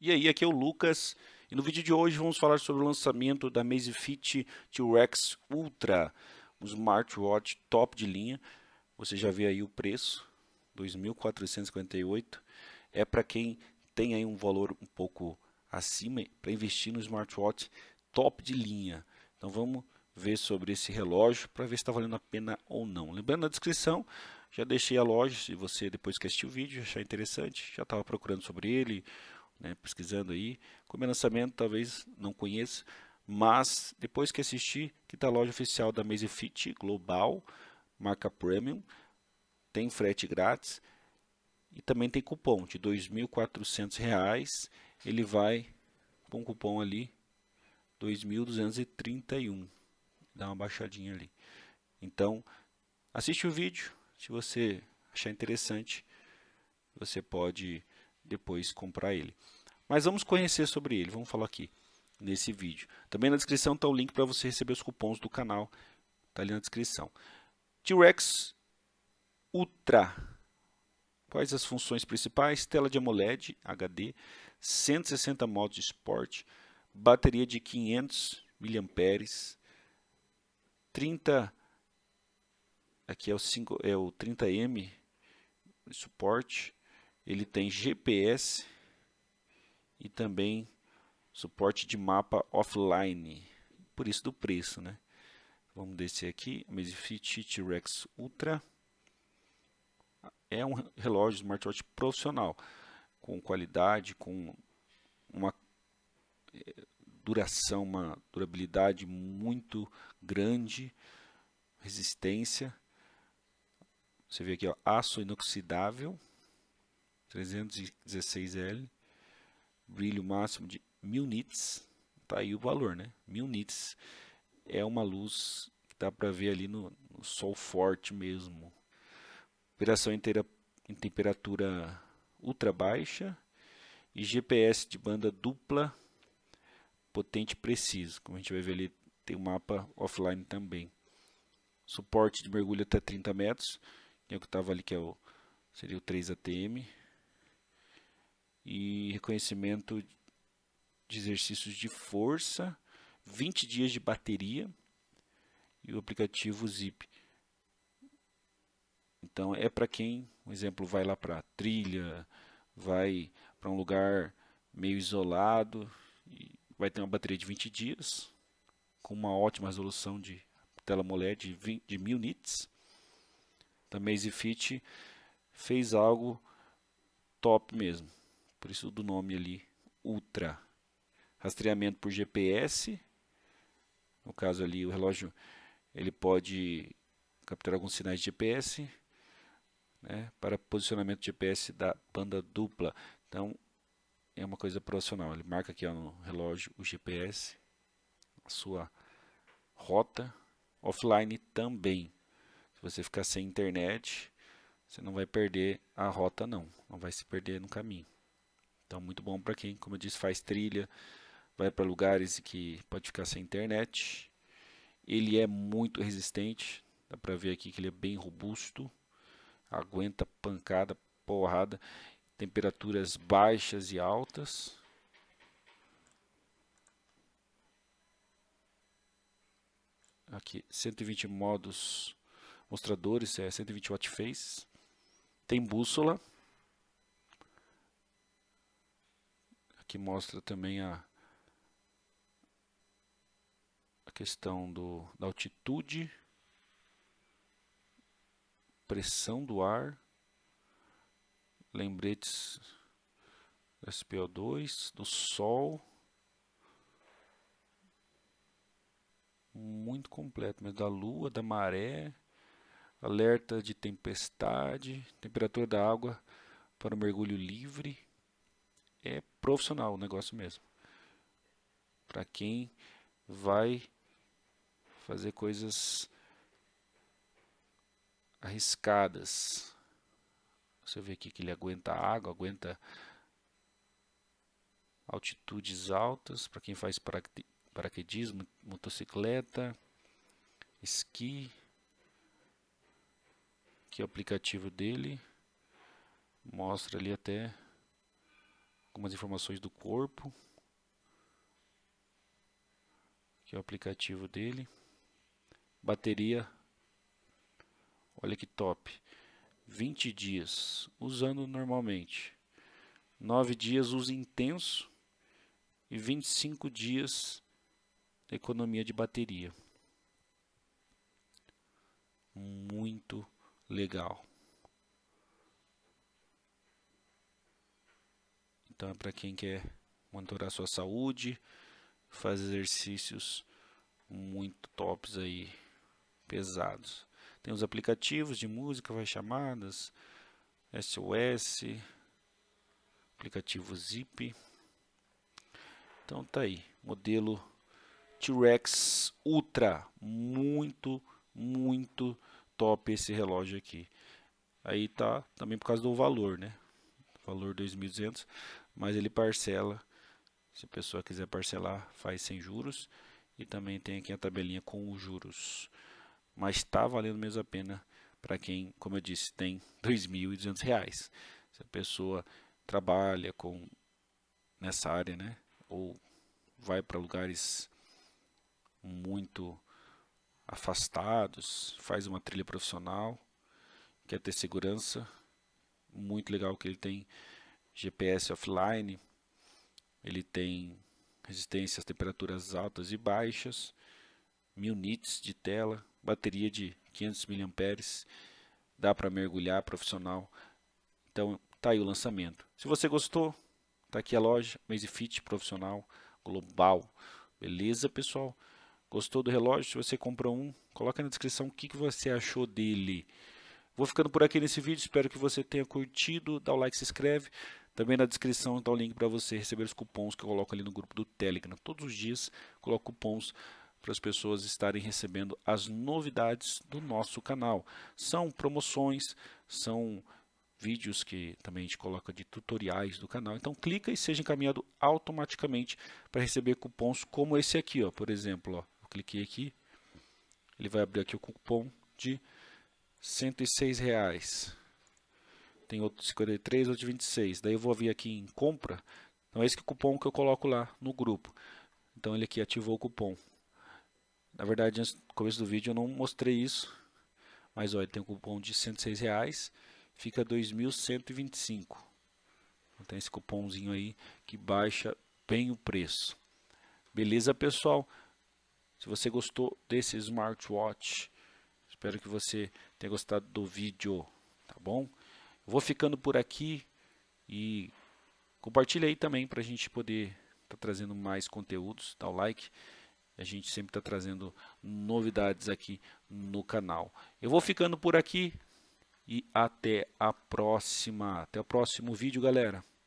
E aí, aqui é o Lucas, e no vídeo de hoje vamos falar sobre o lançamento da Mesefit T-Rex Ultra, um smartwatch top de linha. Você já vê aí o preço, 2.458, é para quem tem aí um valor um pouco acima para investir no smartwatch top de linha. Então vamos ver sobre esse relógio para ver se está valendo a pena ou não. Lembrando na descrição, já deixei a loja, se você depois que assistir o vídeo achar interessante, já estava procurando sobre ele, né, pesquisando aí. Como é lançamento, talvez não conheça, mas depois que assistir, que está a loja oficial da Maze Fit Global, marca Premium, tem frete grátis e também tem cupom de R$ 2.400, ele vai com um cupom ali 2.231, dá uma baixadinha ali. Então, assiste o vídeo, se você achar interessante, você pode depois comprar ele. Mas vamos conhecer sobre ele, vamos falar aqui nesse vídeo. Também na descrição está o link para você receber os cupons do canal, está ali na descrição. T-Rex Ultra. Quais as funções principais? Tela de AMOLED HD, 160 modos de esporte, bateria de 500 mAh, 30 aqui é o 5 é o 30M suporte, ele tem GPS e também suporte de mapa offline, por isso do preço, né? Vamos descer aqui, Amazfit T-Rex Ultra. É um relógio smartwatch profissional, com qualidade, com uma eh, duração, uma durabilidade muito grande, resistência. Você vê aqui, ó, aço inoxidável, 316L brilho máximo de 1000 nits, tá aí o valor, né? 1000 nits é uma luz que dá para ver ali no, no, sol forte mesmo. Operação inteira em temperatura ultra baixa e GPS de banda dupla potente e preciso, como a gente vai ver ali tem o um mapa offline também. Suporte de mergulho até 30 metros, que é o que estava ali que é o seria o 3 ATM e reconhecimento de exercícios de força, 20 dias de bateria e o aplicativo Zip. Então é para quem, um exemplo, vai lá para trilha, vai para um lugar meio isolado, vai ter uma bateria de 20 dias, com uma ótima resolução de tela AMOLED de, 20, de 1000 nits. Também então, Fit fez algo top mesmo. Por isso do nome ali, Ultra. Rastreamento por GPS. No caso ali, o relógio ele pode capturar alguns sinais de GPS né, para posicionamento GPS da banda dupla. Então, é uma coisa profissional. Ele marca aqui ó, no relógio o GPS, a sua rota. Offline também. Se você ficar sem internet, você não vai perder a rota não, não vai se perder no caminho. Então, muito bom para quem, como eu disse, faz trilha, vai para lugares que pode ficar sem internet. Ele é muito resistente, dá para ver aqui que ele é bem robusto, aguenta pancada, porrada, temperaturas baixas e altas. Aqui 120 modos mostradores, é 120 watt face. Tem bússola, Aqui mostra também a, a questão do, da altitude, pressão do ar, lembretes SPO2, do sol. Muito completo, mas da lua, da maré, alerta de tempestade, temperatura da água para mergulho livre é profissional o negócio mesmo. Para quem vai fazer coisas arriscadas. Você vê aqui que ele aguenta água, aguenta altitudes altas, para quem faz paraquedismo, motocicleta, esqui. Aqui é o aplicativo dele. Mostra ali até algumas informações do corpo. Aqui é o aplicativo dele. Bateria. Olha que top. 20 dias, usando normalmente. 9 dias uso intenso e 25 dias economia de bateria. Muito legal. Então é para quem quer monitorar sua saúde, faz exercícios muito tops aí, pesados. Tem os aplicativos de música, vai chamadas, SOS, aplicativo Zip. Então tá aí, modelo T-Rex Ultra, muito, muito top esse relógio aqui. Aí tá também por causa do valor, né? Valor 2200 mas ele parcela. Se a pessoa quiser parcelar, faz sem juros. E também tem aqui a tabelinha com os juros. Mas está valendo mesmo a pena para quem, como eu disse, tem R$ 2.200. Se a pessoa trabalha com nessa área, né? Ou vai para lugares muito afastados, faz uma trilha profissional, quer ter segurança, muito legal que ele tem GPS offline, ele tem resistência às temperaturas altas e baixas, 1000 nits de tela, bateria de 500 mAh, dá para mergulhar profissional. Então, tá aí o lançamento. Se você gostou, tá aqui a loja Maze Fit profissional global. Beleza, pessoal? Gostou do relógio? Se você comprou um, coloca na descrição o que, que você achou dele. Vou ficando por aqui nesse vídeo, espero que você tenha curtido, dá o like, se inscreve. Também na descrição está o link para você receber os cupons que eu coloco ali no grupo do Telegram. Todos os dias coloco cupons para as pessoas estarem recebendo as novidades do nosso canal. São promoções, são vídeos que também a gente coloca de tutoriais do canal. Então clica e seja encaminhado automaticamente para receber cupons como esse aqui, ó. Por exemplo, ó, eu cliquei aqui, ele vai abrir aqui o cupom de 106 reais tem outro de 53, outro de 26. Daí eu vou vir aqui em compra. Então é esse é cupom que eu coloco lá no grupo. Então ele aqui ativou o cupom. Na verdade, no começo do vídeo eu não mostrei isso. Mas olha, tem um cupom de 106 reais, fica 2.125. Então, tem esse cupomzinho aí que baixa bem o preço. Beleza, pessoal? Se você gostou desse smartwatch, espero que você tenha gostado do vídeo, tá bom? Vou ficando por aqui e compartilha aí também para a gente poder estar tá trazendo mais conteúdos, dá o like. A gente sempre está trazendo novidades aqui no canal. Eu vou ficando por aqui e até a próxima. Até o próximo vídeo, galera.